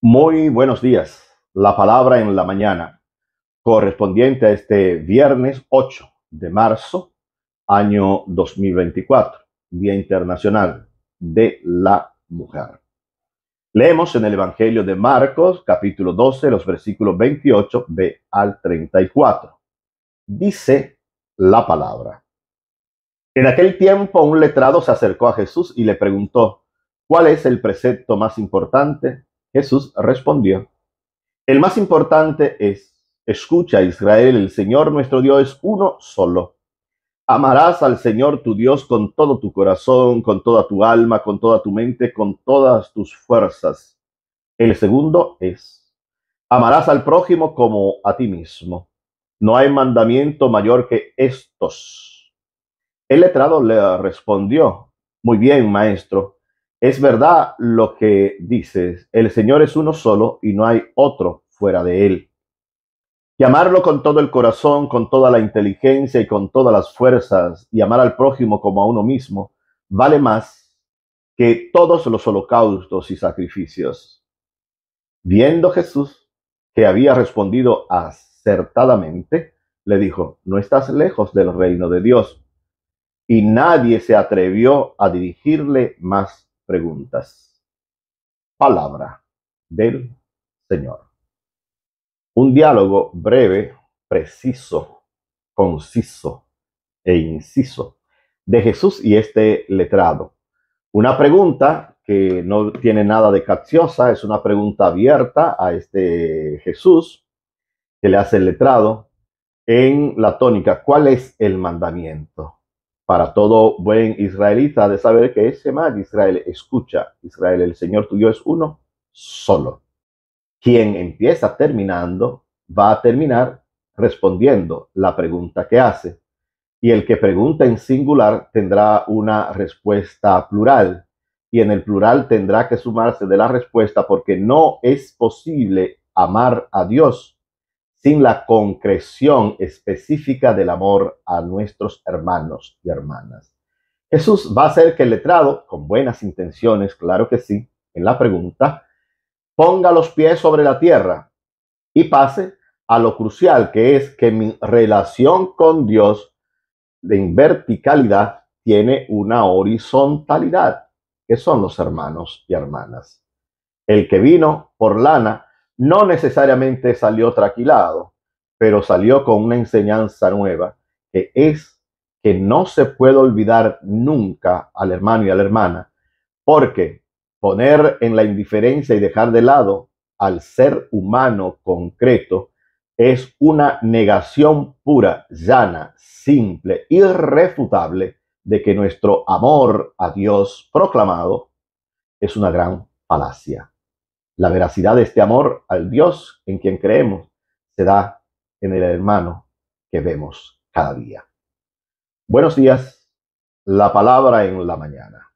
Muy buenos días. La palabra en la mañana, correspondiente a este viernes 8 de marzo, año 2024, Día Internacional de la Mujer. Leemos en el Evangelio de Marcos, capítulo 12, los versículos 28 b al 34. Dice la palabra. En aquel tiempo un letrado se acercó a Jesús y le preguntó, ¿cuál es el precepto más importante? Jesús respondió, el más importante es, escucha Israel, el Señor nuestro Dios es uno solo. Amarás al Señor tu Dios con todo tu corazón, con toda tu alma, con toda tu mente, con todas tus fuerzas. El segundo es, amarás al prójimo como a ti mismo. No hay mandamiento mayor que estos. El letrado le respondió, muy bien, maestro, es verdad lo que dices, el Señor es uno solo y no hay otro fuera de Él. Llamarlo con todo el corazón, con toda la inteligencia y con todas las fuerzas, y amar al prójimo como a uno mismo, vale más que todos los holocaustos y sacrificios. Viendo Jesús que había respondido acertadamente, le dijo, no estás lejos del reino de Dios. Y nadie se atrevió a dirigirle más preguntas. Palabra del Señor. Un diálogo breve, preciso, conciso e inciso de Jesús y este letrado. Una pregunta que no tiene nada de capciosa, es una pregunta abierta a este Jesús que le hace el letrado en la tónica. ¿Cuál es el mandamiento? para todo buen israelita de saber que ese mal Israel escucha, Israel, el Señor tuyo es uno solo. Quien empieza terminando va a terminar respondiendo la pregunta que hace. Y el que pregunta en singular tendrá una respuesta plural. Y en el plural tendrá que sumarse de la respuesta porque no es posible amar a Dios sin la concreción específica del amor a nuestros hermanos y hermanas. Jesús va a hacer que el letrado, con buenas intenciones, claro que sí, en la pregunta, ponga los pies sobre la tierra y pase a lo crucial que es que mi relación con Dios en verticalidad tiene una horizontalidad, que son los hermanos y hermanas. El que vino por lana no necesariamente salió traquilado, pero salió con una enseñanza nueva, que es que no se puede olvidar nunca al hermano y a la hermana, porque poner en la indiferencia y dejar de lado al ser humano concreto es una negación pura, llana, simple, irrefutable de que nuestro amor a Dios proclamado es una gran falacia. La veracidad de este amor al Dios en quien creemos se da en el hermano que vemos cada día. Buenos días, la palabra en la mañana.